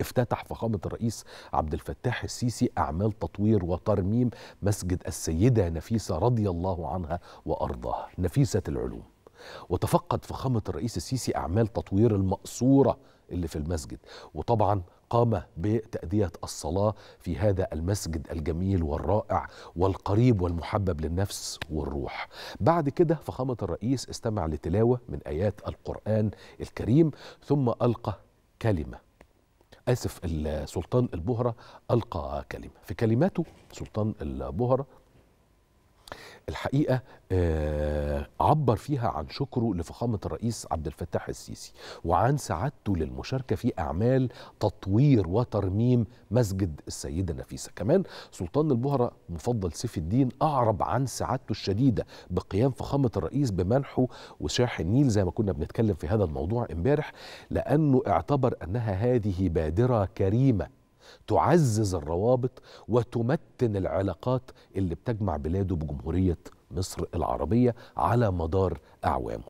افتتح فخامة الرئيس عبد الفتاح السيسي أعمال تطوير وترميم مسجد السيدة نفيسة رضي الله عنها وأرضاها نفيسة العلوم وتفقد فخامة الرئيس السيسي أعمال تطوير المقصورة اللي في المسجد وطبعا قام بتأدية الصلاة في هذا المسجد الجميل والرائع والقريب والمحبب للنفس والروح بعد كده فخامة الرئيس استمع لتلاوة من آيات القرآن الكريم ثم ألقى كلمة اسف السلطان البهرة ألقى كلمة في كلماته سلطان البهرة الحقيقه آه، عبر فيها عن شكره لفخامه الرئيس عبد الفتاح السيسي وعن سعادته للمشاركه في اعمال تطوير وترميم مسجد السيده نفيسه، كمان سلطان البهره مفضل سيف الدين اعرب عن سعادته الشديده بقيام فخامه الرئيس بمنحه وشاح النيل زي ما كنا بنتكلم في هذا الموضوع امبارح لانه اعتبر انها هذه بادره كريمه تعزز الروابط وتمتن العلاقات اللي بتجمع بلاده بجمهورية مصر العربية على مدار أعوامه